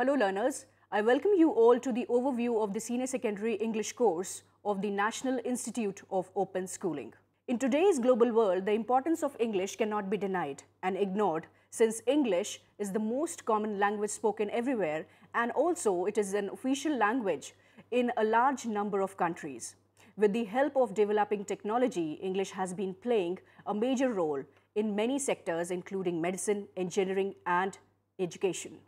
Hello learners, I welcome you all to the overview of the Senior Secondary English course of the National Institute of Open Schooling. In today's global world, the importance of English cannot be denied and ignored since English is the most common language spoken everywhere and also it is an official language in a large number of countries. With the help of developing technology, English has been playing a major role in many sectors including medicine, engineering and education.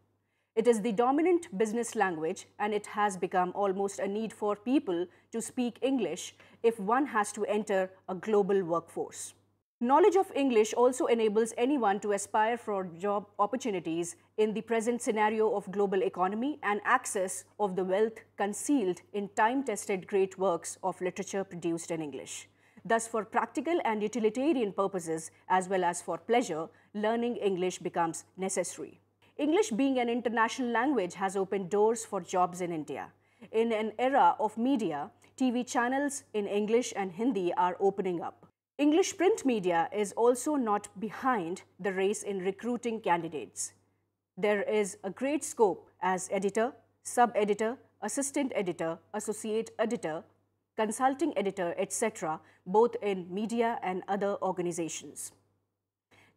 It is the dominant business language and it has become almost a need for people to speak English if one has to enter a global workforce. Knowledge of English also enables anyone to aspire for job opportunities in the present scenario of global economy and access of the wealth concealed in time-tested great works of literature produced in English. Thus, for practical and utilitarian purposes, as well as for pleasure, learning English becomes necessary. English being an international language has opened doors for jobs in India. In an era of media, TV channels in English and Hindi are opening up. English print media is also not behind the race in recruiting candidates. There is a great scope as editor, sub-editor, assistant editor, associate editor, consulting editor, etc., both in media and other organizations.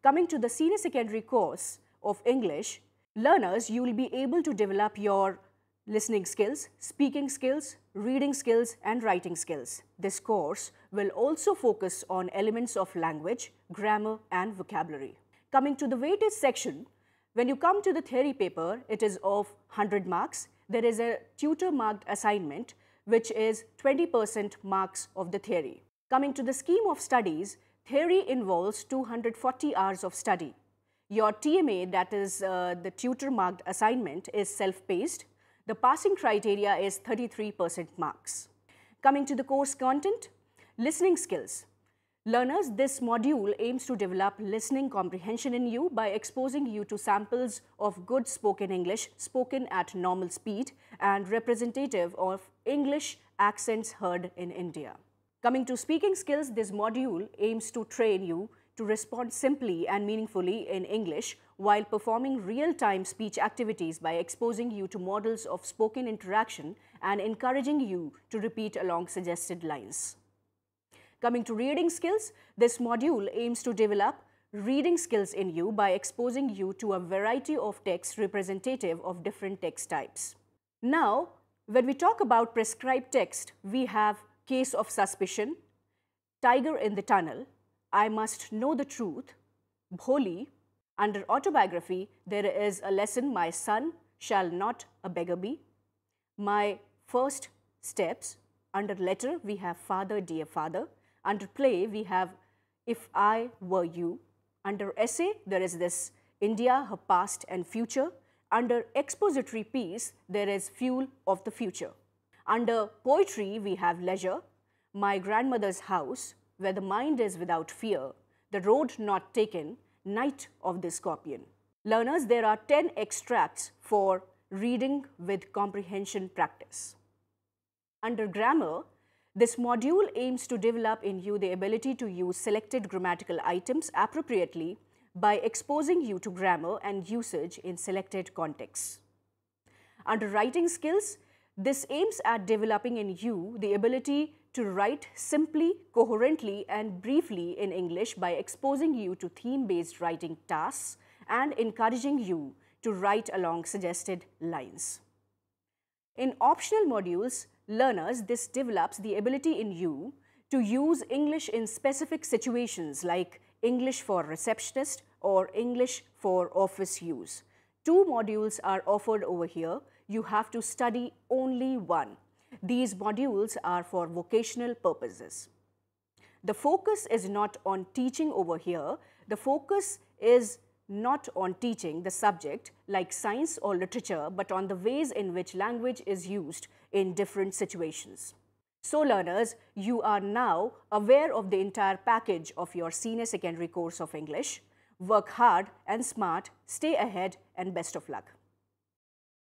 Coming to the senior secondary course of English, learners, you will be able to develop your listening skills, speaking skills, reading skills, and writing skills. This course will also focus on elements of language, grammar, and vocabulary. Coming to the weightage section, when you come to the theory paper, it is of 100 marks. There is a tutor-marked assignment, which is 20% marks of the theory. Coming to the scheme of studies, theory involves 240 hours of study. Your TMA, that is uh, the tutor marked assignment, is self-paced. The passing criteria is 33% marks. Coming to the course content, listening skills. Learners, this module aims to develop listening comprehension in you by exposing you to samples of good spoken English spoken at normal speed and representative of English accents heard in India. Coming to speaking skills, this module aims to train you to respond simply and meaningfully in English while performing real-time speech activities by exposing you to models of spoken interaction and encouraging you to repeat along suggested lines. Coming to reading skills, this module aims to develop reading skills in you by exposing you to a variety of texts representative of different text types. Now, when we talk about prescribed text, we have case of suspicion, tiger in the tunnel, I Must Know the Truth, Bholi, under autobiography, there is a lesson My Son Shall Not a Beggar Be. My First Steps, under letter, we have Father, Dear Father. Under play, we have If I Were You. Under essay, there is this India, Her Past and Future. Under expository piece, there is Fuel of the Future. Under poetry, we have Leisure, My Grandmother's House, where the mind is without fear, the road not taken, night of the scorpion. Learners, there are 10 extracts for reading with comprehension practice. Under grammar, this module aims to develop in you the ability to use selected grammatical items appropriately by exposing you to grammar and usage in selected contexts. Under writing skills, this aims at developing in you the ability to write simply, coherently, and briefly in English by exposing you to theme-based writing tasks and encouraging you to write along suggested lines. In optional modules, learners, this develops the ability in you to use English in specific situations like English for receptionist or English for office use. Two modules are offered over here. You have to study only one. These modules are for vocational purposes. The focus is not on teaching over here. The focus is not on teaching the subject like science or literature, but on the ways in which language is used in different situations. So learners, you are now aware of the entire package of your senior secondary course of English. Work hard and smart, stay ahead and best of luck.